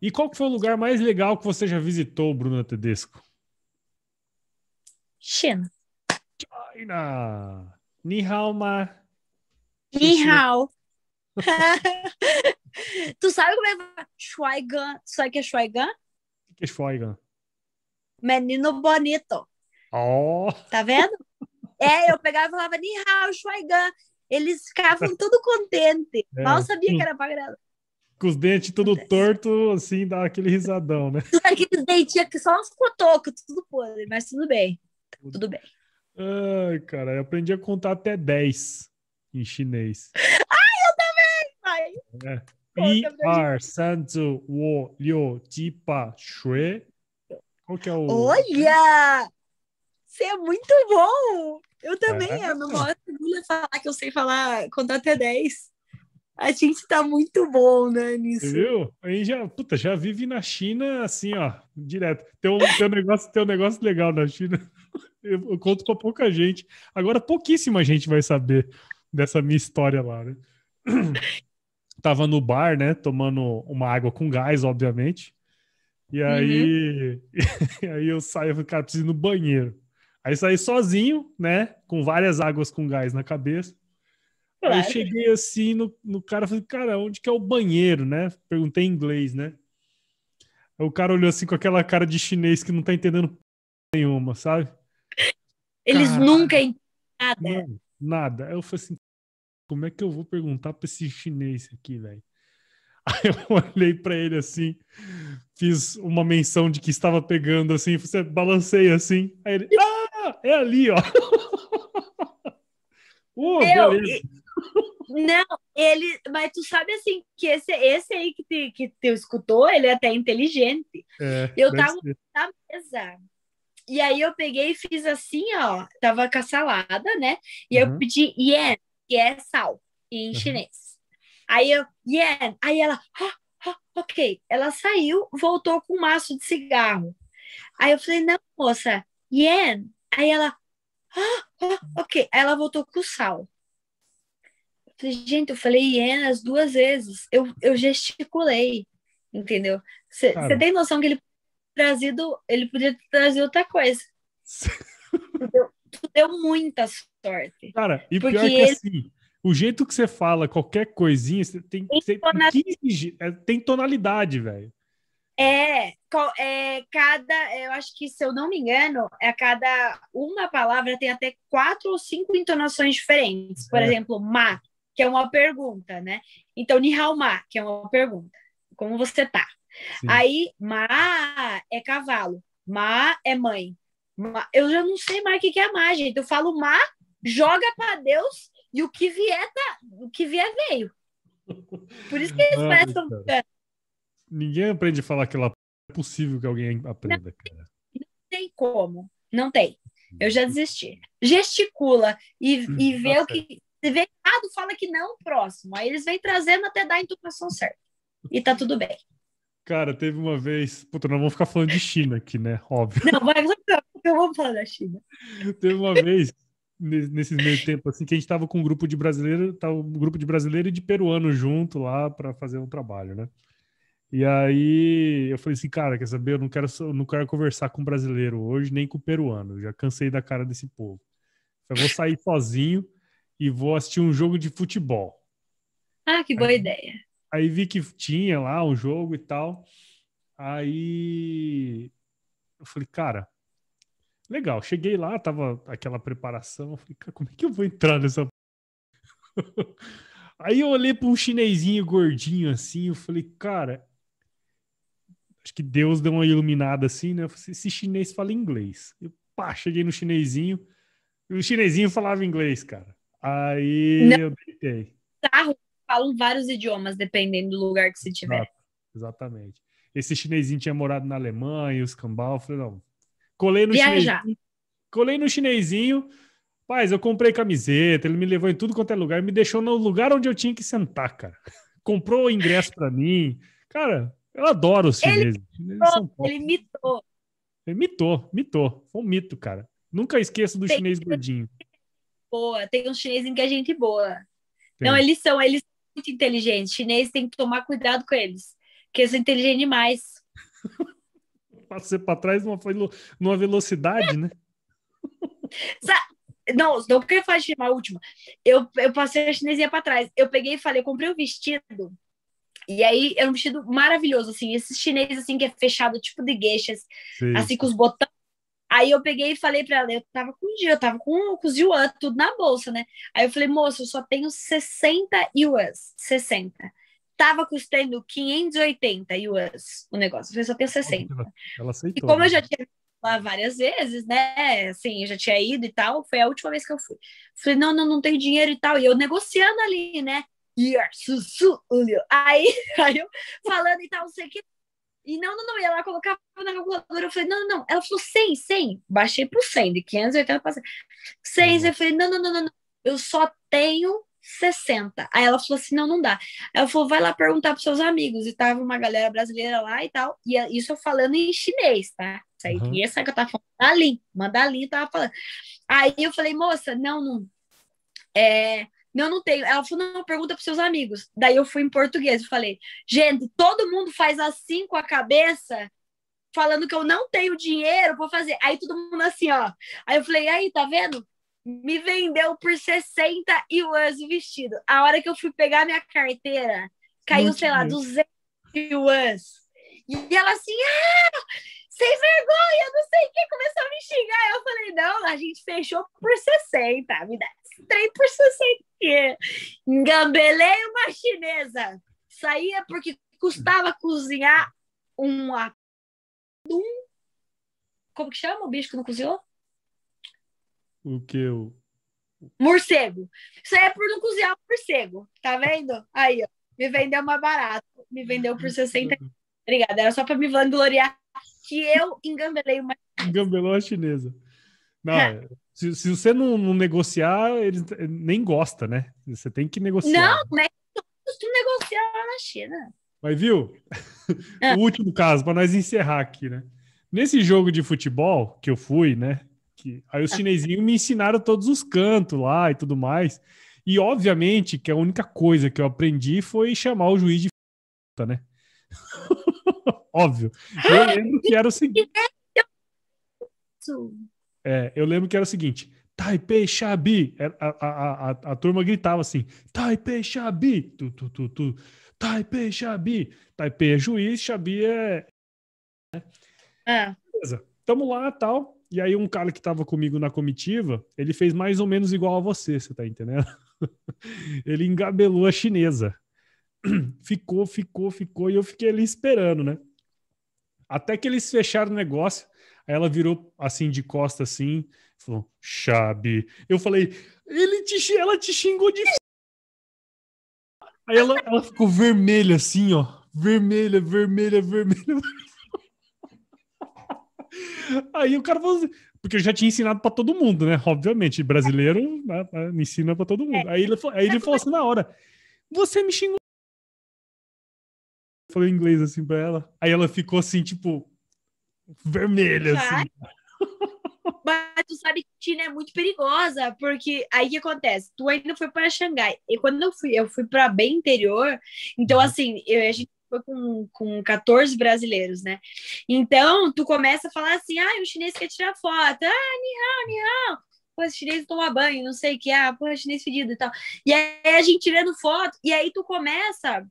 E qual foi o lugar mais legal que você já visitou, Bruna Tedesco? China. China! Ni hao ma. Ni hao. tu sabe como é Schweigan? sabe o que é Schweigan? O que é Schweigan? Menino bonito. Oh. Tá vendo? É, eu pegava e falava Ni hao, Schweigan. Eles ficavam todo contente. É. Mal sabia que era grana com os dentes tudo torto, assim, dá aquele risadão, né? Aqueles dentinhos que só uns cotocos, tudo podre, mas tudo bem. Tudo, bem. Ai, cara, eu aprendi a contar até 10 em chinês. Ai, eu também, pai! É. I, tá R, San, Zu, Wo, Liu, Ti, Pa, Shui. Qual que é o... Olha! Você é muito bom! Eu também, é, é a memória orgulho falar que eu sei falar, contar até 10. A gente tá muito bom, né, nisso. Viu? A gente já, puta, já vive na China assim, ó, direto. Tem um, tem um negócio, tem um negócio legal na China. Eu, eu conto com pouca gente. Agora, pouquíssima gente vai saber dessa minha história lá, né? Tava no bar, né, tomando uma água com gás, obviamente. E uhum. aí, uhum. e aí eu saio, eu cara, preciso ir no banheiro. Aí saí sozinho, né, com várias águas com gás na cabeça. Claro. Aí cheguei assim no, no cara falei, cara, onde que é o banheiro, né? Perguntei em inglês, né? Aí o cara olhou assim com aquela cara de chinês que não tá entendendo nenhuma, sabe? Eles Caralho. nunca entendem nada. Não, nada. Aí eu falei assim, como é que eu vou perguntar pra esse chinês aqui, velho? Aí eu olhei para ele assim, fiz uma menção de que estava pegando assim, você assim, é, balancei assim. Aí ele, ah, é ali, ó. Uh, eu, beleza. Não, ele. Mas tu sabe assim que esse, esse aí que, te, que tu escutou, ele é até inteligente. É, eu tava ser. na mesa. E aí eu peguei e fiz assim, ó. Tava com a salada, né? E uhum. eu pedi yen, que é sal, em uhum. chinês. Aí eu, yen. Aí ela, oh, oh, ok. Ela saiu, voltou com um maço de cigarro. Aí eu falei, não, moça, yen. Aí ela, oh, ok. Aí ela voltou com sal. Falei, gente, eu falei hienas duas vezes. Eu, eu gesticulei, entendeu? Você tem noção que ele trazido, ele podia trazer outra coisa. tu, deu, tu deu muita sorte. Cara, e pior que ele... assim, o jeito que você fala qualquer coisinha, você tem, tem, tonalidade. É, tem tonalidade, velho. É, é, cada, eu acho que, se eu não me engano, é cada uma palavra tem até quatro ou cinco entonações diferentes. Por é. exemplo, mato que é uma pergunta, né? Então, Ma, que é uma pergunta. Como você tá? Sim. Aí, Ma é cavalo, Ma é mãe. Ma, eu já não sei mais o que, que é Ma, gente. Eu falo Ma, joga para Deus e o que vier, tá, o que vier veio. Por isso que eles Mano, Ninguém aprende a falar aquela. É possível que alguém aprenda, não, cara. Não tem como. Não tem. Eu já uhum. desisti. Gesticula e, e uhum, vê tá o que. Você vê lado fala que não, próximo. Aí eles vêm trazendo até dar a intubação certa. E tá tudo bem. Cara, teve uma vez. Puta, não vamos ficar falando de China aqui, né? Óbvio. Não, mas eu vou falar da China. Teve uma vez, nesse meio tempo, assim, que a gente tava com um grupo de brasileiro, tava um grupo de brasileiro e de peruano junto lá para fazer um trabalho, né? E aí eu falei assim, cara, quer saber? Eu não quero, não quero conversar com brasileiro hoje, nem com peruano. Eu já cansei da cara desse povo. Eu vou sair sozinho e vou assistir um jogo de futebol. Ah, que boa aí, ideia. Aí vi que tinha lá um jogo e tal. Aí eu falei, cara, legal. Cheguei lá, tava aquela preparação. Eu falei, cara, como é que eu vou entrar nessa. aí eu olhei para um chinesinho gordinho assim. Eu falei, cara, acho que Deus deu uma iluminada assim, né? Falei, Esse chinês fala inglês. Eu pá, cheguei no chinesinho. E o chinesinho falava inglês, cara. Aí não, eu deitei. Falam vários idiomas, dependendo do lugar que você tiver. Exato, exatamente. Esse chinesinho tinha morado na Alemanha, os cambal, falei, não. Colei no chinesinho. Colei no chinesinho. Paz, eu comprei camiseta, ele me levou em tudo quanto é lugar, me deixou no lugar onde eu tinha que sentar, cara. Comprou o ingresso para mim. Cara, eu adoro os chineses. Ele, mitou, ele mitou. mitou, Foi um mito, cara. Nunca esqueço do chinês gordinho boa, tem uns chineses que é gente boa. É sim. Não, eles é são, eles são muito inteligentes. Chineses tem que tomar cuidado com eles, que eles são inteligentes demais. Passei para trás numa, numa velocidade, né? não, não porque faz a última. Eu, eu passei a chinesinha para trás. Eu peguei e falei, eu comprei um vestido. E aí era um vestido maravilhoso, assim, esses chineses assim que é fechado, tipo de gueixas, assim com os botões Aí eu peguei e falei para ela, eu tava com o dia, eu tava com, com os yuan, tudo na bolsa, né? Aí eu falei, moço, eu só tenho 60 yuan, 60. Tava custando 580 yuan o negócio, eu falei, só tenho 60. Ela, aceitou. E como né? eu já tinha lá várias vezes, né? Assim, eu já tinha ido e tal, foi a última vez que eu fui. Falei, não, não, não tenho dinheiro e tal. E eu negociando ali, né? Aí, aí eu falando e tal, não sei o que, e não, não, não. E ela colocava na calculadora. Eu falei, não, não, Ela falou 100, 100. Baixei pro 100, de 580 para 100. 6, eu uhum. falei, não, não, não, não. Eu só tenho 60. Aí ela falou assim: não, não dá. Aí eu falou, vai lá perguntar pros seus amigos. E tava uma galera brasileira lá e tal. E é, isso eu falando em chinês, tá? Isso aí, uhum. essa é que eu tava falando, Mandalim, Mandalim tava falando. Aí eu falei, moça, não, não. É, não, não tenho. Ela falou, não, pergunta para seus amigos. Daí eu fui em português e falei, gente, todo mundo faz assim com a cabeça, falando que eu não tenho dinheiro para fazer. Aí todo mundo assim, ó. Aí eu falei, aí, tá vendo? Me vendeu por 60 yuans o vestido. A hora que eu fui pegar minha carteira, caiu, Muito sei bem. lá, 200 yuans. E ela assim, ah! sem vergonha, não sei o que, começou a me xingar. Eu falei, não, a gente fechou por 60, me dá trem por 60. Engambelei uma chinesa. Saía porque custava cozinhar um um como que chama o bicho que não cozinhou? O que eu? Morcego. Isso aí é por não cozinhar morcego, tá vendo? Aí, ó, me vendeu mais barato me vendeu por 60. Obrigada, era só para me vangloriar que eu engambelei uma Engambelou a chinesa. Não, é. se, se, você não, não, negociar, eles eh, nem gosta, né? Você tem que negociar. Não, né? Eu costumo negociar lá na China. Mas viu? É. o último caso, para nós encerrar aqui, né? Nesse jogo de futebol que eu fui, né? Que, aí os ah. chinesinhos me ensinaram todos os cantos lá e tudo mais. E obviamente que a única coisa que eu aprendi foi chamar o juiz de f***, né? óbvio. Eu lembro que era o seguinte. É, eu lembro que era o seguinte. Taipei Xabi. A, a, a, a, turma gritava assim: Taipei Xabi. Tu, tu, tu, tu. Taipei Xabi. Taipei é juiz, Xabi é. Né? É. Beleza. Tamo lá tal. E aí, um cara que tava comigo na comitiva, ele fez mais ou menos igual a você, você tá entendendo? ele engabelou a chinesa. ficou, ficou, ficou. E eu fiquei ali esperando, né? Até que eles fecharam o negócio. Aí ela virou assim de costa assim, falou: "Xabi". Eu falei: "Ele te ela te xingou de Aí ela, ela ficou vermelha assim, ó. Vermelha, vermelha, vermelha. Aí o cara falou assim, porque eu já tinha ensinado para todo mundo, né? Obviamente, brasileiro né? né ensina para todo mundo. É. Aí ele, aí ele falou assim na hora: Você me xingou falei inglês assim pra ela. Aí ela ficou assim, tipo, vermelha, assim. Mas tu sabe que China é muito perigosa, porque aí que acontece? Tu ainda foi para Xangai. E quando eu fui, eu fui para bem interior. Então, uhum. assim, eu, a gente foi com, com 14 brasileiros, né? Então, tu começa a falar assim: ah, o chinês quer tirar foto. Ah, nihão, nihão. pô, chineses chinês toma banho, não sei o que, ah, pô, é chinês fedido e tal. E aí a gente tirando foto, e aí tu começa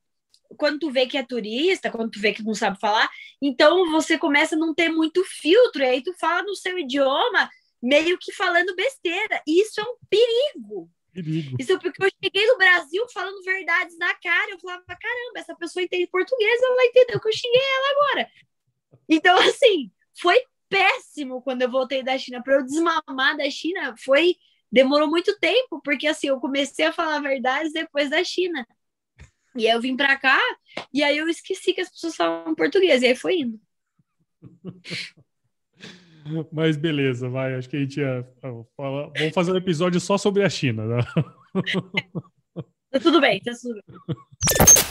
quando tu vê que é turista, quando tu vê que não sabe falar, então você começa a não ter muito filtro, e aí tu fala no seu idioma, meio que falando besteira. E isso é um perigo. perigo. Isso é porque eu cheguei no Brasil falando verdades na cara, eu falava, caramba, essa pessoa entende português, ela entendeu que eu xinguei ela agora. Então, assim, foi péssimo quando eu voltei da China. Para eu desmamar da China, foi demorou muito tempo, porque assim, eu comecei a falar verdades depois da China. E aí eu vim pra cá e aí eu esqueci que as pessoas falam português, e aí foi indo. Mas beleza, vai. Acho que a gente ia falar. Vamos fazer um episódio só sobre a China. Né? tá tudo bem, tá tudo bem.